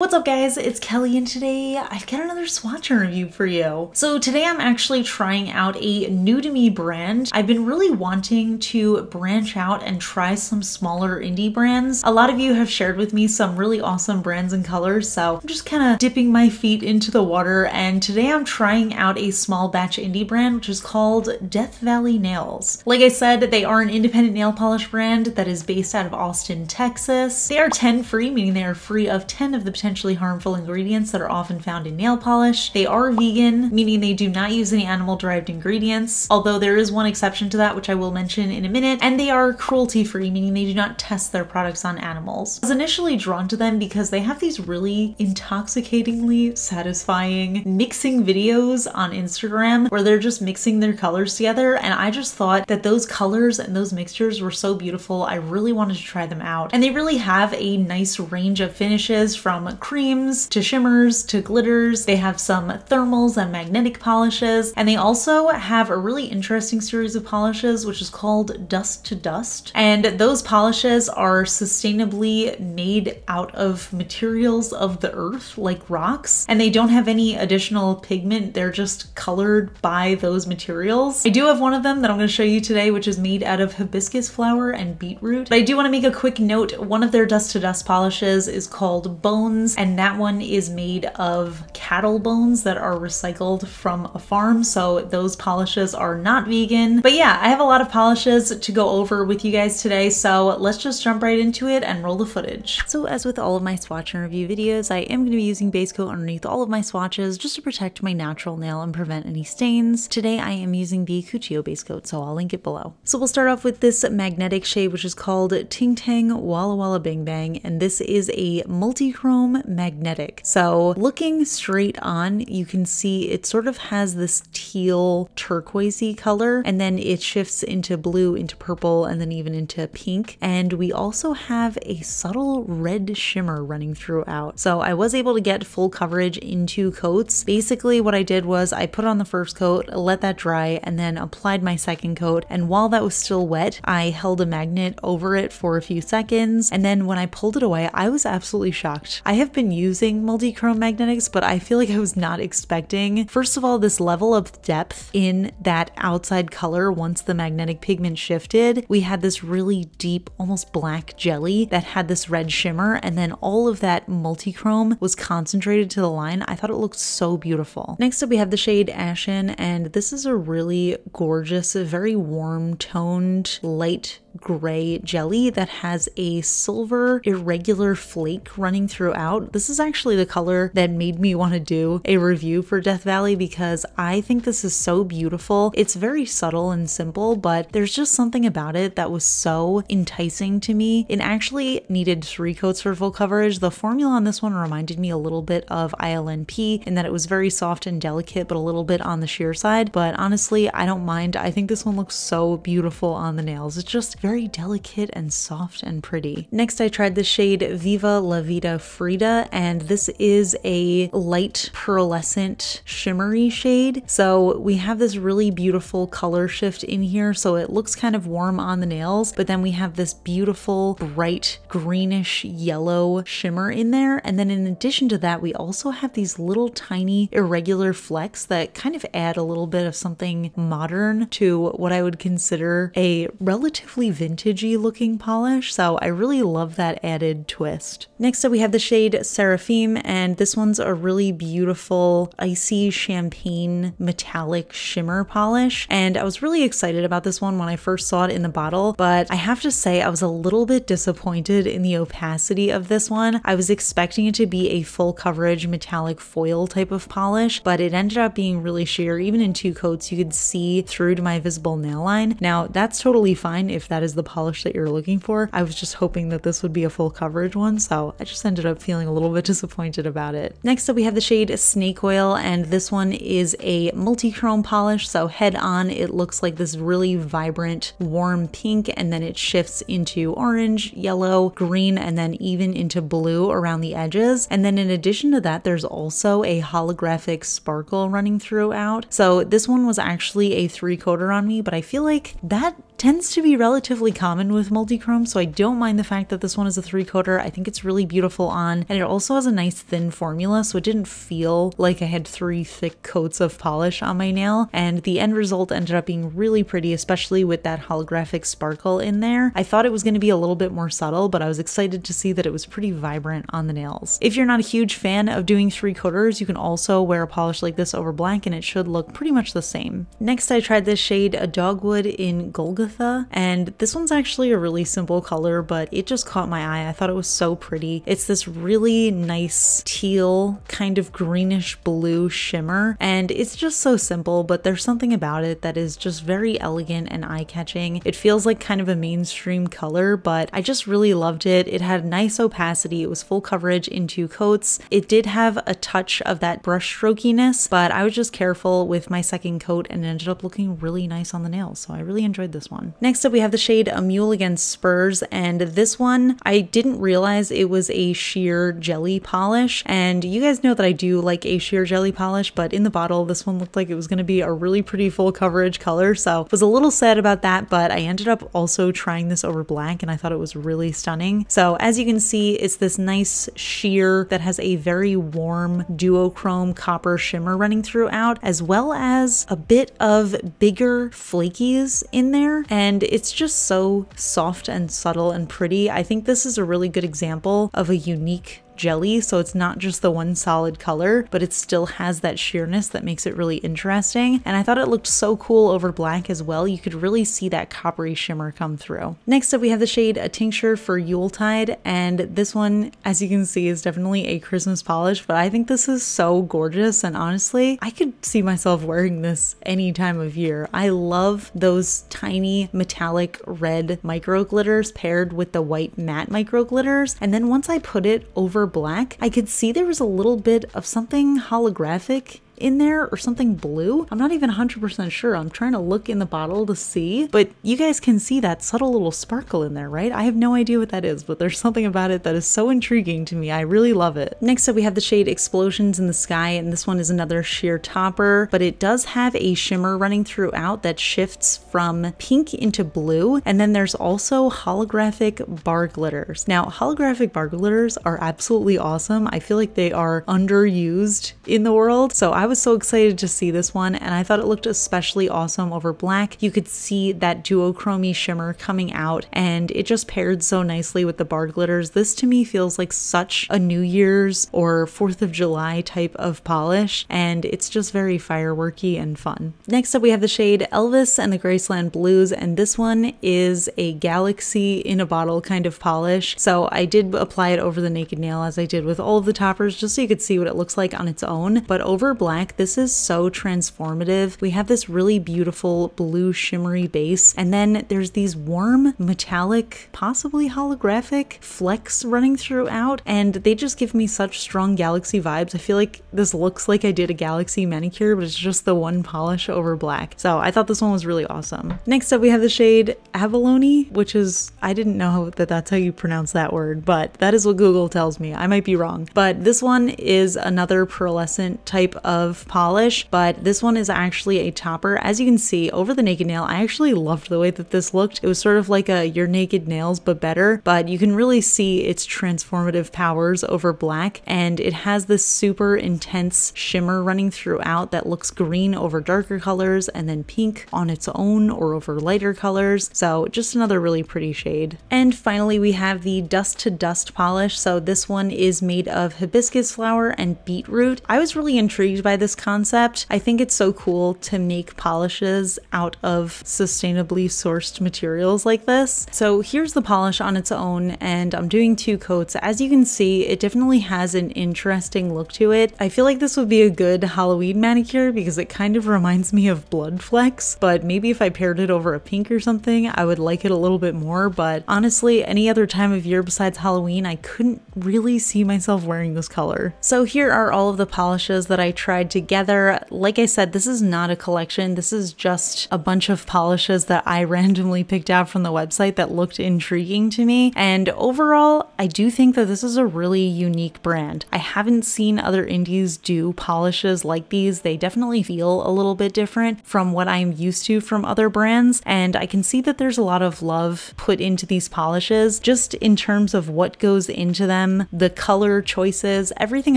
What's up guys, it's Kelly and today I've got another swatch review for you. So today I'm actually trying out a new to me brand. I've been really wanting to branch out and try some smaller indie brands. A lot of you have shared with me some really awesome brands and colors, so I'm just kind of dipping my feet into the water and today I'm trying out a small batch indie brand which is called Death Valley Nails. Like I said, they are an independent nail polish brand that is based out of Austin, Texas. They are 10 free, meaning they are free of 10 of the potentially harmful ingredients that are often found in nail polish. They are vegan, meaning they do not use any animal derived ingredients, although there is one exception to that, which I will mention in a minute, and they are cruelty free, meaning they do not test their products on animals. I was initially drawn to them because they have these really intoxicatingly satisfying mixing videos on Instagram where they're just mixing their colors together, and I just thought that those colors and those mixtures were so beautiful. I really wanted to try them out, and they really have a nice range of finishes from creams to shimmers to glitters. They have some thermals and magnetic polishes. And they also have a really interesting series of polishes, which is called Dust to Dust. And those polishes are sustainably made out of materials of the earth, like rocks. And they don't have any additional pigment. They're just colored by those materials. I do have one of them that I'm going to show you today, which is made out of hibiscus flower and beetroot. But I do want to make a quick note. One of their Dust to Dust polishes is called Bones bones, and that one is made of cattle bones that are recycled from a farm, so those polishes are not vegan. But yeah, I have a lot of polishes to go over with you guys today, so let's just jump right into it and roll the footage. So as with all of my swatch and review videos, I am going to be using base coat underneath all of my swatches just to protect my natural nail and prevent any stains. Today I am using the Cuccio base coat, so I'll link it below. So we'll start off with this magnetic shade, which is called Ting Tang Walla Walla Bang Bang, and this is a multi-chrome magnetic. So looking straight on, you can see it sort of has this teal turquoisey color and then it shifts into blue, into purple, and then even into pink. And we also have a subtle red shimmer running throughout. So I was able to get full coverage in two coats. Basically what I did was I put on the first coat, let that dry, and then applied my second coat. And while that was still wet, I held a magnet over it for a few seconds. And then when I pulled it away, I was absolutely shocked. I have have been using multi-chrome magnetics, but I feel like I was not expecting, first of all, this level of depth in that outside color once the magnetic pigment shifted. We had this really deep, almost black jelly that had this red shimmer, and then all of that multi-chrome was concentrated to the line. I thought it looked so beautiful. Next up, we have the shade Ashen, and this is a really gorgeous, very warm toned, light gray jelly that has a silver irregular flake running throughout out. This is actually the color that made me want to do a review for Death Valley because I think this is so beautiful. It's very subtle and simple, but there's just something about it that was so enticing to me. It actually needed three coats for full coverage. The formula on this one reminded me a little bit of ILNP in that it was very soft and delicate, but a little bit on the sheer side. But honestly, I don't mind. I think this one looks so beautiful on the nails. It's just very delicate and soft and pretty. Next, I tried the shade Viva La Vida Freedom Frida, and this is a light pearlescent shimmery shade. So we have this really beautiful color shift in here, so it looks kind of warm on the nails, but then we have this beautiful bright greenish yellow shimmer in there. And then in addition to that, we also have these little tiny irregular flecks that kind of add a little bit of something modern to what I would consider a relatively vintagey looking polish. So I really love that added twist. Next up we have the shade shade Seraphim, and this one's a really beautiful icy champagne metallic shimmer polish. And I was really excited about this one when I first saw it in the bottle, but I have to say I was a little bit disappointed in the opacity of this one. I was expecting it to be a full coverage metallic foil type of polish, but it ended up being really sheer. Even in two coats, you could see through to my visible nail line. Now, that's totally fine if that is the polish that you're looking for. I was just hoping that this would be a full coverage one, so I just ended up feeling feeling a little bit disappointed about it. Next up, we have the shade Snake Oil, and this one is a multi-chrome polish, so head on it looks like this really vibrant warm pink, and then it shifts into orange, yellow, green, and then even into blue around the edges. And then in addition to that, there's also a holographic sparkle running throughout. So this one was actually a three coater on me, but I feel like that tends to be relatively common with multi-chrome, so I don't mind the fact that this one is a three coater. I think it's really beautiful on, and it also has a nice thin formula, so it didn't feel like I had three thick coats of polish on my nail, and the end result ended up being really pretty, especially with that holographic sparkle in there. I thought it was going to be a little bit more subtle, but I was excited to see that it was pretty vibrant on the nails. If you're not a huge fan of doing three coaters, you can also wear a polish like this over black, and it should look pretty much the same. Next, I tried this shade, a Dogwood in Golgotha and this one's actually a really simple color, but it just caught my eye. I thought it was so pretty. It's this really nice teal kind of greenish blue shimmer, and it's just so simple, but there's something about it that is just very elegant and eye-catching. It feels like kind of a mainstream color, but I just really loved it. It had nice opacity. It was full coverage in two coats. It did have a touch of that brush strokiness, but I was just careful with my second coat and ended up looking really nice on the nails. So I really enjoyed this one. Next up we have the shade A Mule Against Spurs and this one I didn't realize it was a sheer jelly polish and you guys know that I do like a sheer jelly polish but in the bottle this one looked like it was going to be a really pretty full coverage color so was a little sad about that but I ended up also trying this over black and I thought it was really stunning. So as you can see it's this nice sheer that has a very warm duochrome copper shimmer running throughout as well as a bit of bigger flakies in there and it's just so soft and subtle and pretty. I think this is a really good example of a unique jelly, so it's not just the one solid color, but it still has that sheerness that makes it really interesting. And I thought it looked so cool over black as well. You could really see that coppery shimmer come through. Next up, we have the shade A Tincture for Yuletide, and this one, as you can see, is definitely a Christmas polish, but I think this is so gorgeous, and honestly, I could see myself wearing this any time of year. I love those tiny metallic red micro glitters paired with the white matte micro glitters, and then once I put it over black, I could see there was a little bit of something holographic in there or something blue. I'm not even 100% sure. I'm trying to look in the bottle to see, but you guys can see that subtle little sparkle in there, right? I have no idea what that is, but there's something about it that is so intriguing to me. I really love it. Next up, we have the shade Explosions in the Sky, and this one is another sheer topper, but it does have a shimmer running throughout that shifts from pink into blue. And then there's also holographic bar glitters. Now, holographic bar glitters are absolutely awesome. I feel like they are underused in the world, so I was so excited to see this one and I thought it looked especially awesome over black. You could see that duochrome shimmer coming out and it just paired so nicely with the bar glitters. This to me feels like such a New Year's or 4th of July type of polish and it's just very fireworky and fun. Next up we have the shade Elvis and the Graceland Blues and this one is a galaxy in a bottle kind of polish. So I did apply it over the Naked Nail as I did with all of the toppers just so you could see what it looks like on its own but over black black, this is so transformative. We have this really beautiful blue shimmery base, and then there's these warm, metallic, possibly holographic flecks running throughout, and they just give me such strong galaxy vibes. I feel like this looks like I did a galaxy manicure, but it's just the one polish over black. So I thought this one was really awesome. Next up, we have the shade Avalone, which is, I didn't know that that's how you pronounce that word, but that is what Google tells me. I might be wrong. But this one is another pearlescent type of of polish, but this one is actually a topper. As you can see, over the naked nail, I actually loved the way that this looked. It was sort of like a your naked nails, but better, but you can really see its transformative powers over black, and it has this super intense shimmer running throughout that looks green over darker colors and then pink on its own or over lighter colors. So just another really pretty shade. And finally, we have the dust to dust polish. So this one is made of hibiscus flower and beetroot. I was really intrigued by this concept. I think it's so cool to make polishes out of sustainably sourced materials like this. So here's the polish on its own and I'm doing two coats. As you can see, it definitely has an interesting look to it. I feel like this would be a good Halloween manicure because it kind of reminds me of blood flecks, but maybe if I paired it over a pink or something, I would like it a little bit more. But honestly, any other time of year besides Halloween, I couldn't really see myself wearing this color. So here are all of the polishes that I tried tried together. Like I said, this is not a collection. This is just a bunch of polishes that I randomly picked out from the website that looked intriguing to me. And overall, I do think that this is a really unique brand. I haven't seen other indies do polishes like these. They definitely feel a little bit different from what I'm used to from other brands. And I can see that there's a lot of love put into these polishes just in terms of what goes into them, the color choices, everything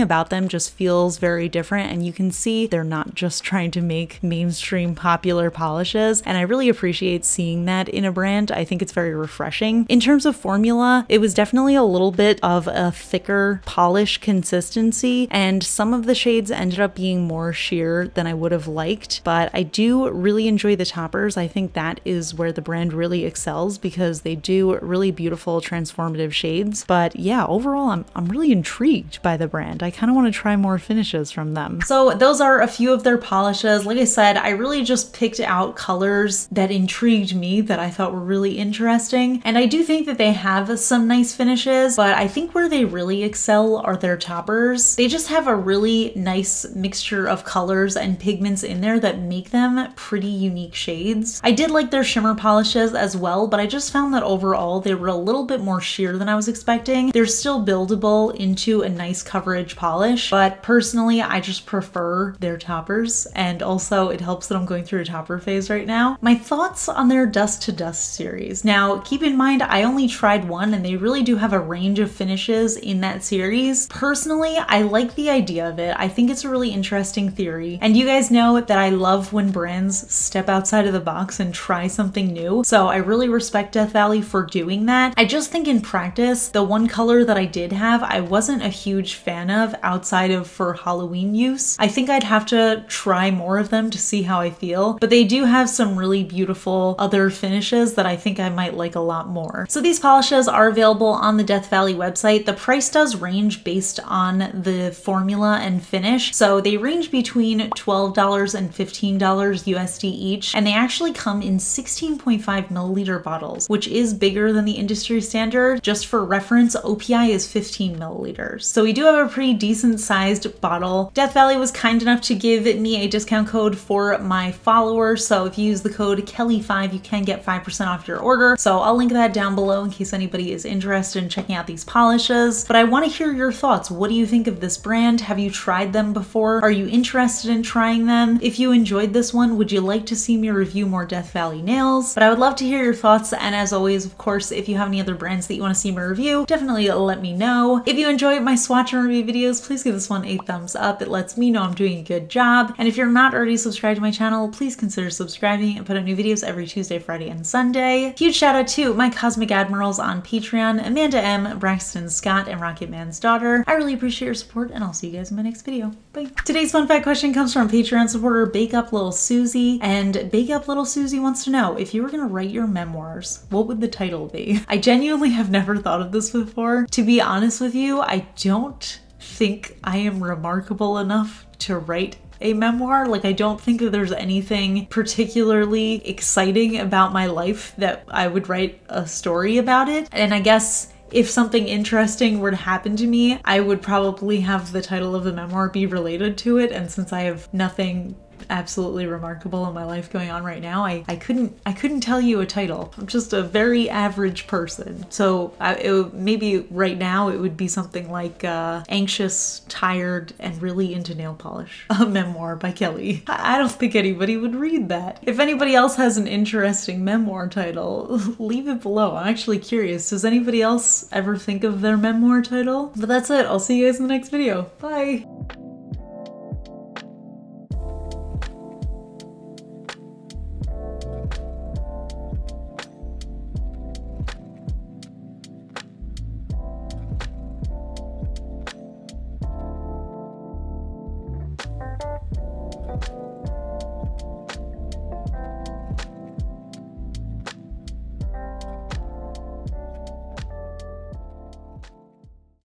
about them just feels very different and you you can see they're not just trying to make mainstream popular polishes, and I really appreciate seeing that in a brand. I think it's very refreshing. In terms of formula, it was definitely a little bit of a thicker polish consistency, and some of the shades ended up being more sheer than I would have liked, but I do really enjoy the toppers. I think that is where the brand really excels because they do really beautiful transformative shades. But yeah, overall, I'm, I'm really intrigued by the brand. I kind of want to try more finishes from them. So those are a few of their polishes. Like I said, I really just picked out colors that intrigued me that I thought were really interesting. And I do think that they have some nice finishes, but I think where they really excel are their toppers. They just have a really nice mixture of colors and pigments in there that make them pretty unique shades. I did like their shimmer polishes as well, but I just found that overall they were a little bit more sheer than I was expecting. They're still buildable into a nice coverage polish, but personally I just prefer prefer their toppers, and also it helps that I'm going through a topper phase right now. My thoughts on their Dust to Dust series. Now, keep in mind, I only tried one, and they really do have a range of finishes in that series. Personally, I like the idea of it. I think it's a really interesting theory, and you guys know that I love when brands step outside of the box and try something new, so I really respect Death Valley for doing that. I just think in practice, the one color that I did have, I wasn't a huge fan of outside of for Halloween use. I think I'd have to try more of them to see how I feel, but they do have some really beautiful other finishes that I think I might like a lot more. So these polishes are available on the Death Valley website. The price does range based on the formula and finish, so they range between $12 and $15 USD each, and they actually come in 16.5 milliliter bottles, which is bigger than the industry standard. Just for reference, OPI is 15 milliliters. So we do have a pretty decent sized bottle. Death Valley was kind enough to give me a discount code for my followers. So if you use the code Kelly5, you can get 5% off your order. So I'll link that down below in case anybody is interested in checking out these polishes. But I want to hear your thoughts. What do you think of this brand? Have you tried them before? Are you interested in trying them? If you enjoyed this one, would you like to see me review more Death Valley nails? But I would love to hear your thoughts. And as always, of course, if you have any other brands that you want to see me review, definitely let me know. If you enjoy my swatch and review videos, please give this one a thumbs up. It lets me know know I'm doing a good job. And if you're not already subscribed to my channel, please consider subscribing. I put out new videos every Tuesday, Friday, and Sunday. Huge shout out to my Cosmic Admirals on Patreon, Amanda M, Braxton Scott, and Rocket Man's daughter. I really appreciate your support and I'll see you guys in my next video. Bye. Today's fun fact question comes from Patreon supporter Bake Up Little Susie. And Bake Up Little Susie wants to know if you were gonna write your memoirs, what would the title be? I genuinely have never thought of this before. To be honest with you, I don't think I am remarkable enough to write a memoir. Like, I don't think that there's anything particularly exciting about my life that I would write a story about it. And I guess if something interesting were to happen to me, I would probably have the title of the memoir be related to it. And since I have nothing absolutely remarkable in my life going on right now, I, I couldn't I couldn't tell you a title. I'm just a very average person. So I, it, maybe right now it would be something like uh, Anxious, Tired, and Really Into Nail Polish, a memoir by Kelly. I, I don't think anybody would read that. If anybody else has an interesting memoir title, leave it below. I'm actually curious. Does anybody else ever think of their memoir title? But that's it. I'll see you guys in the next video. Bye!